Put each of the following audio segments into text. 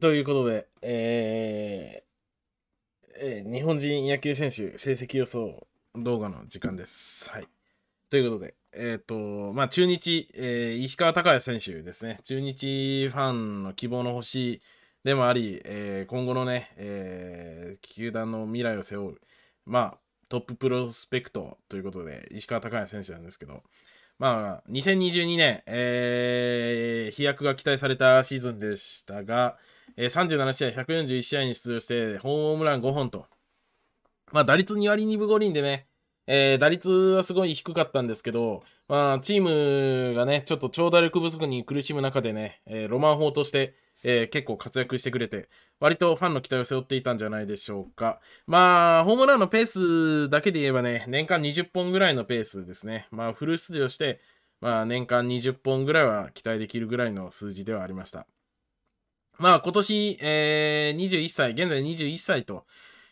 ということで、えーえー、日本人野球選手成績予想動画の時間です。はい。ということで、えー、と、まあ、中日、えー、石川昂弥選手ですね。中日ファンの希望の星でもあり、えー、今後のね、えー、球団の未来を背負う、まあ、トッププロスペクトということで、石川昂弥選手なんですけど、まあ、2022年、えー、飛躍が期待されたシーズンでしたが、えー、37試合、141試合に出場して、ホームラン5本と。まあ、打率2割2分5厘でね、えー、打率はすごい低かったんですけど、まあ、チームがね、ちょっと長打力不足に苦しむ中でね、えー、ロマン砲として、えー、結構活躍してくれて、割とファンの期待を背負っていたんじゃないでしょうか。まあ、ホームランのペースだけで言えばね、年間20本ぐらいのペースですね。まあ、フル出場して、まあ、年間20本ぐらいは期待できるぐらいの数字ではありました。まあ今年、えー、21歳、現在21歳と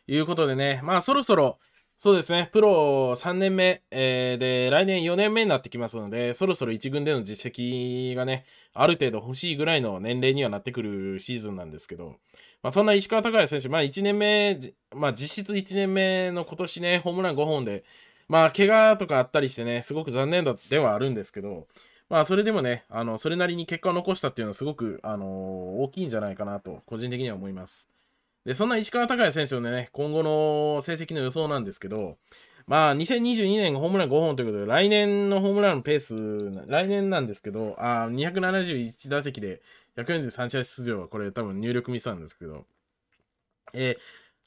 いうことでね、まあそろそろ、そうですね、プロ3年目、えー、で、来年4年目になってきますので、そろそろ1軍での実績がね、ある程度欲しいぐらいの年齢にはなってくるシーズンなんですけど、まあ、そんな石川昂也選手、まあ、1年目、まあ、実質1年目の今年ね、ホームラン5本で、まあ、怪我とかあったりしてね、すごく残念だではあるんですけど、まあ、それでもね、あの、それなりに結果を残したっていうのはすごく、あのー、大きいんじゃないかなと、個人的には思います。で、そんな石川昂也選手のね、今後の成績の予想なんですけど、まあ、2022年ホームラン5本ということで、来年のホームランのペース、来年なんですけど、あ271打席で143試合出場は、これ多分入力ミスなんですけど、えー、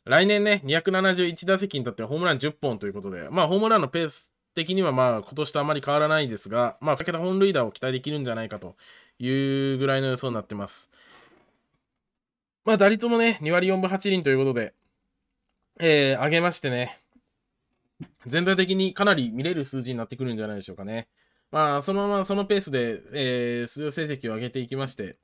来年ね、271打席に立ってホームラン10本ということで、まあ、ホームランのペース的にはまあ今年とあまり変わらないですが、まあ、2桁本塁打を期待できるんじゃないかというぐらいの予想になってます。まあ、打率もね、2割4分8厘ということで、えー、上げましてね、全体的にかなり見れる数字になってくるんじゃないでしょうかね。まあ、そのままそのペースで、えー、出場成績を上げていきまして、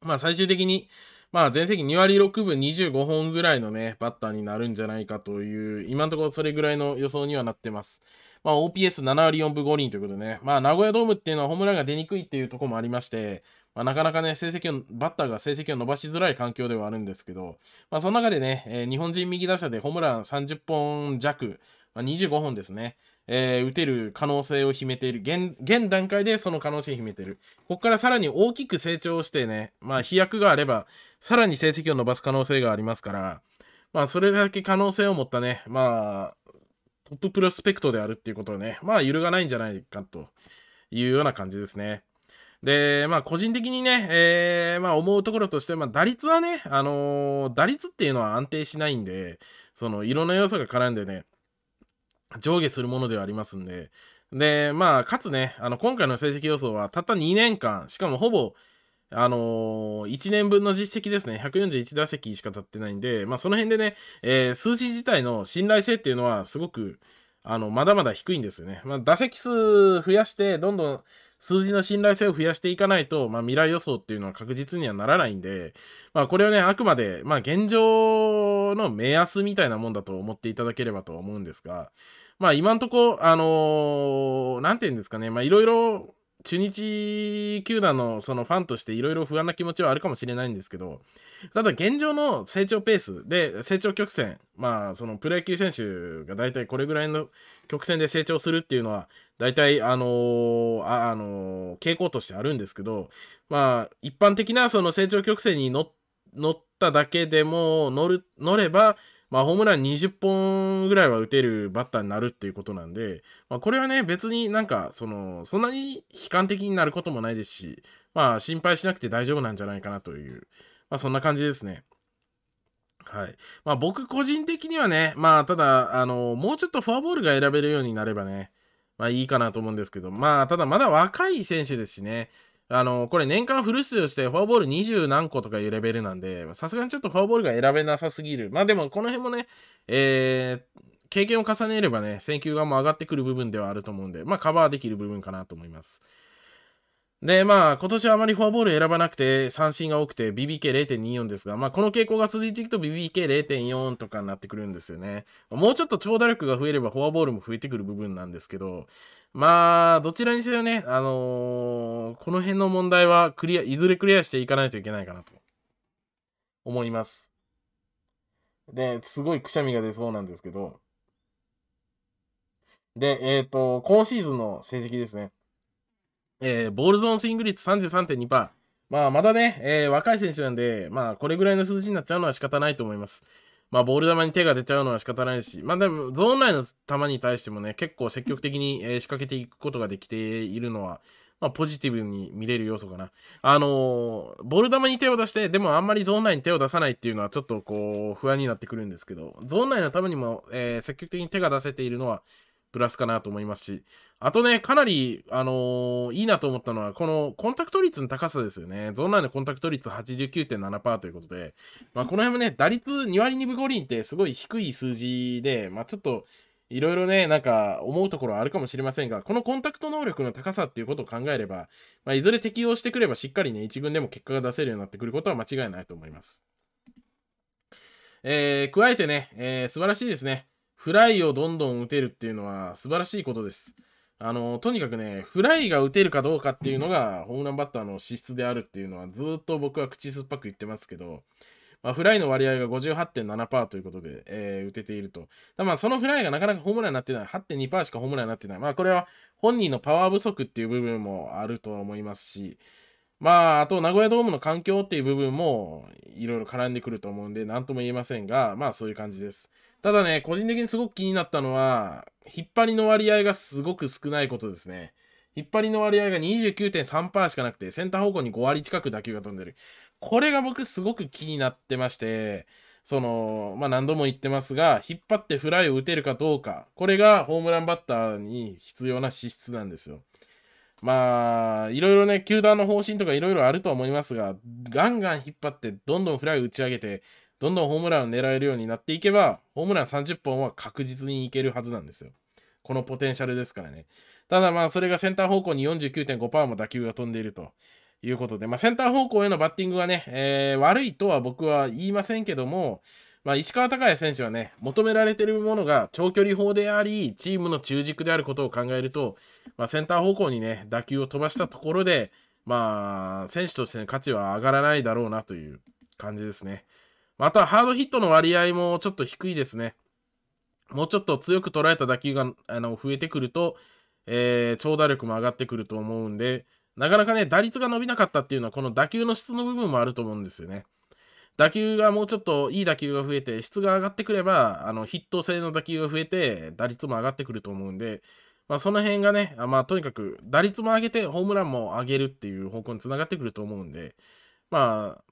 まあ、最終的に、まあ、全盛期2割6分25本ぐらいのね、バッターになるんじゃないかという、今のところそれぐらいの予想にはなってます。まあ、OPS7 割4分5厘ということでね、まあ、名古屋ドームっていうのはホームランが出にくいっていうところもありまして、まあ、なかなかね、成績を、バッターが成績を伸ばしづらい環境ではあるんですけど、まあ、その中でね、えー、日本人右打者でホームラン30本弱、まあ、25本ですね。えー、打てる可能性を秘めている現。現段階でその可能性を秘めている。ここからさらに大きく成長してね、まあ飛躍があれば、さらに成績を伸ばす可能性がありますから、まあそれだけ可能性を持ったね、まあ、トッププロスペクトであるっていうことをね、まあ揺るがないんじゃないかというような感じですね。で、まあ個人的にね、えー、まあ思うところとして、まあ打率はね、あのー、打率っていうのは安定しないんで、その色んな要素が絡んでね、上下するものではありますんで、で、まあ、かつね、あの、今回の成績予想は、たった2年間、しかもほぼ、あのー、1年分の実績ですね、141打席しか経ってないんで、まあ、その辺でね、えー、数字自体の信頼性っていうのは、すごく、あの、まだまだ低いんですよね。まあ、打席数増やして、どんどん数字の信頼性を増やしていかないと、まあ、未来予想っていうのは確実にはならないんで、まあ、これはね、あくまで、まあ、現状の目安みたいなもんだと思っていただければと思うんですが、まあ今んとこ、あのー、なんていうんですかね、まあいろいろ中日球団のそのファンとしていろいろ不安な気持ちはあるかもしれないんですけど、ただ現状の成長ペースで成長曲線、まあそのプロ野球選手が大体これぐらいの曲線で成長するっていうのは、大体あのー、あ、あのー、傾向としてあるんですけど、まあ一般的なその成長曲線に乗っただけでも乗る、乗れば、まあ、ホームラン20本ぐらいは打てるバッターになるっていうことなんで、まあ、これはね、別になんか、その、そんなに悲観的になることもないですし、まあ、心配しなくて大丈夫なんじゃないかなという、まあ、そんな感じですね。はい。まあ、僕個人的にはね、まあ、ただ、あの、もうちょっとフォアボールが選べるようになればね、まあいいかなと思うんですけど、まあただまだ若い選手ですしね、あの、これ年間フル出場してフォアボール20何個とかいうレベルなんで、さすがにちょっとフォアボールが選べなさすぎる。まあでもこの辺もね、えー、経験を重ねればね、選球がも上がってくる部分ではあると思うんで、まあカバーできる部分かなと思います。で、まあ、今年はあまりフォアボール選ばなくて、三振が多くて、BBK0.24 ですが、まあ、この傾向が続いていくと BBK0.4 とかになってくるんですよね。もうちょっと長打力が増えれば、フォアボールも増えてくる部分なんですけど、まあ、どちらにせよね、あのー、この辺の問題は、クリア、いずれクリアしていかないといけないかなと、思います。で、すごいくしゃみが出そうなんですけど、で、えっ、ー、と、今シーズンの成績ですね。えー、ボールゾーンスイング率33.2%。まあ、まだね、えー、若い選手なんで、まあ、これぐらいの数字になっちゃうのは仕方ないと思います。まあ、ボール球に手が出ちゃうのは仕方ないし、まあ、でも、ゾーン内の球に対してもね、結構積極的に、えー、仕掛けていくことができているのは、まあ、ポジティブに見れる要素かな。あのー、ボール球に手を出して、でもあんまりゾーン内に手を出さないっていうのは、ちょっとこう、不安になってくるんですけど、ゾーン内の球にも、えー、積極的に手が出せているのは、プラスかなと思いますし、あとね、かなり、あのー、いいなと思ったのは、このコンタクト率の高さですよね。ゾーン内のコンタクト率89.7%ということで、まあ、この辺もね、打率2割2分5厘ってすごい低い数字で、まあ、ちょっと、いろいろね、なんか思うところはあるかもしれませんが、このコンタクト能力の高さっていうことを考えれば、まあ、いずれ適用してくればしっかりね、1軍でも結果が出せるようになってくることは間違いないと思います。えー、加えてね、えー、素晴らしいですね。フライをどんどん打てるっていうのは素晴らしいことです。あの、とにかくね、フライが打てるかどうかっていうのが、ホームランバッターの資質であるっていうのは、ずっと僕は口酸っぱく言ってますけど、まあ、フライの割合が58.7%ということで、えー、打てていると。まあ、そのフライがなかなかホームランになってない。8.2%しかホームランになってない。まあ、これは本人のパワー不足っていう部分もあるとは思いますし、まあ、あと、名古屋ドームの環境っていう部分も、いろいろ絡んでくると思うんで、なんとも言えませんが、まあ、そういう感じです。ただね、個人的にすごく気になったのは、引っ張りの割合がすごく少ないことですね。引っ張りの割合が29.3%しかなくて、センター方向に5割近く打球が飛んでる。これが僕すごく気になってまして、その、まあ、何度も言ってますが、引っ張ってフライを打てるかどうか、これがホームランバッターに必要な資質なんですよ。まあ、いろいろね、球団の方針とかいろいろあると思いますが、ガンガン引っ張って、どんどんフライを打ち上げて、どんどんホームランを狙えるようになっていけば、ホームラン30本は確実にいけるはずなんですよ。このポテンシャルですからね。ただまあ、それがセンター方向に49.5%も打球が飛んでいるということで、まあ、センター方向へのバッティングはね、えー、悪いとは僕は言いませんけども、まあ、石川昂弥選手はね、求められているものが長距離砲であり、チームの中軸であることを考えると、まあ、センター方向にね、打球を飛ばしたところで、まあ、選手としての価値は上がらないだろうなという感じですね。また、ハードヒットの割合もちょっと低いですね。もうちょっと強く捉えた打球があの増えてくると、えー、長打力も上がってくると思うんで、なかなかね、打率が伸びなかったっていうのは、この打球の質の部分もあると思うんですよね。打球がもうちょっといい打球が増えて、質が上がってくれば、あのヒット性の打球が増えて、打率も上がってくると思うんで、まあ、その辺がね、まあ、とにかく打率も上げて、ホームランも上げるっていう方向につながってくると思うんで、まあ、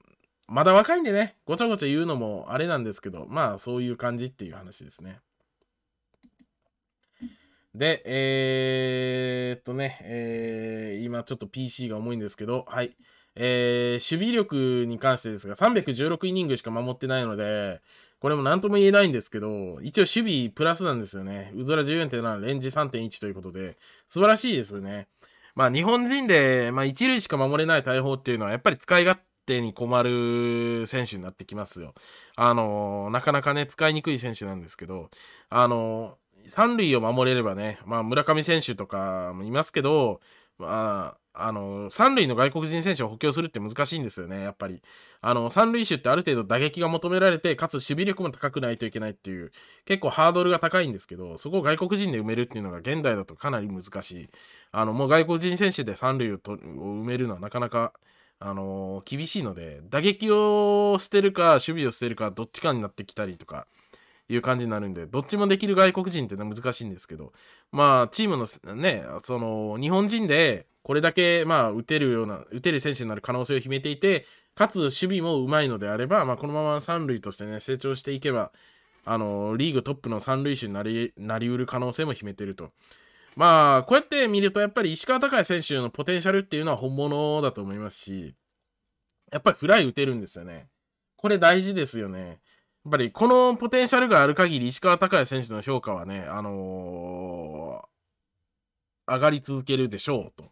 まだ若いんでね、ごちゃごちゃ言うのもあれなんですけど、まあそういう感じっていう話ですね。で、えー、っとね、えー、今ちょっと PC が重いんですけど、はい。えー、守備力に関してですが、316イニングしか守ってないので、これも何とも言えないんですけど、一応守備プラスなんですよね。うずら14.7、レンジ3.1ということで、素晴らしいですよね。まあ、日本人で、まあ、塁しか守れない大砲っていうのは、やっぱり使い勝手に困る選手になってきますよ。あのー、なかなかね、使いにくい選手なんですけど、あのー、三塁を守れればね、まあ、村上選手とかもいますけど、まあ、あの、三塁の外国人選手を補強するって難しいんですよね、やっぱり。あの、三塁手ってある程度打撃が求められて、かつ守備力も高くないといけないっていう、結構ハードルが高いんですけど、そこを外国人で埋めるっていうのが現代だとかなり難しい。あの、もう外国人選手で三塁を埋めるのはなかなかあのー、厳しいので、打撃を捨てるか、守備を捨てるか、どっちかになってきたりとか、いう感じになるんで、どっちもできる外国人ってのは難しいんですけど、まあ、チームのね、その、日本人で、これだけ、まあ、打てるような、打てる選手になる可能性を秘めていて、かつ、守備もうまいのであれば、まあ、このまま三塁としてね、成長していけば、あのー、リーグトップの三塁手になり、なりうる可能性も秘めてると。まあ、こうやって見ると、やっぱり石川昂弥選手のポテンシャルっていうのは本物だと思いますし、やっぱりフライ打てるんですよね。これ大事ですよね。やっぱりこのポテンシャルがある限り、石川昂弥選手の評価はね、あのー、上がり続けるでしょうと。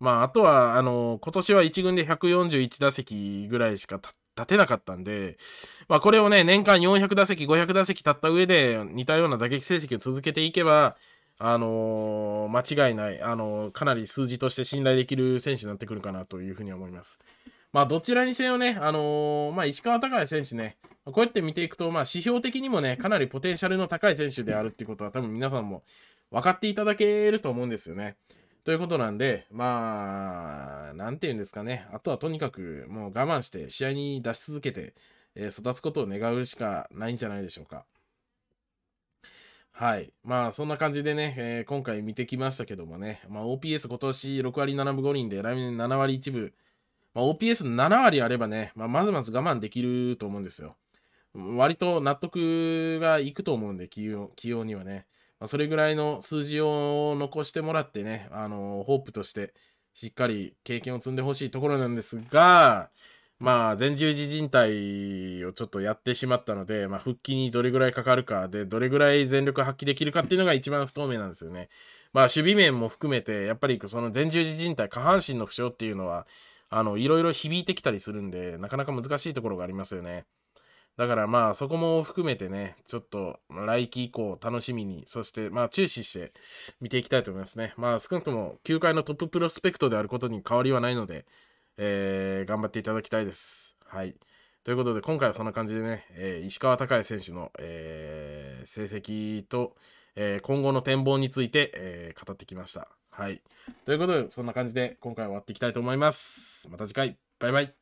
まあ、あとは、あのー、今年は1軍で141打席ぐらいしか立てなかったんで、まあ、これをね、年間400打席、500打席立った上で、似たような打撃成績を続けていけば、あのー、間違いない、あのー、かなり数字として信頼できる選手になってくるかなというふうに思います。まあ、どちらにせよね、あのー、まあ、石川昂也選手ね、こうやって見ていくと、まあ、指標的にもね、かなりポテンシャルの高い選手であるっていうことは、多分皆さんも分かっていただけると思うんですよね。ということなんで、まあ、なんて言うんですかね、あとはとにかくもう我慢して試合に出し続けて、え育つことを願うしかないんじゃないでしょうか。はい。まあ、そんな感じでね、えー、今回見てきましたけどもね、まあ、OPS 今年6割7分5厘で、来年7割1分、まあ、OPS7 割あればね、まあ、まずまず我慢できると思うんですよ。割と納得がいくと思うんで、起用起用にはね。まあ、それぐらいの数字を残してもらってね、あのー、ホープとして、しっかり経験を積んでほしいところなんですが、まあ、前十字靭帯をちょっとやってしまったので、まあ、復帰にどれぐらいかかるかで、どれぐらい全力発揮できるかっていうのが一番不透明なんですよね。まあ、守備面も含めて、やっぱりその前十字靭帯、下半身の負傷っていうのは、あの、いろいろ響いてきたりするんで、なかなか難しいところがありますよね。だからまあ、そこも含めてね、ちょっと来季以降楽しみに、そしてまあ、注視して見ていきたいと思いますね。まあ、少なくとも球界のトッププロスペクトであることに変わりはないので、えー、頑張っていただきたいです。はい。ということで、今回はそんな感じでね、えー、石川昂弥選手の、えー、成績と、え今後の展望について、え語ってきました。はい。ということで、そんな感じで今回は終わっていきたいと思います。また次回、バイバイ。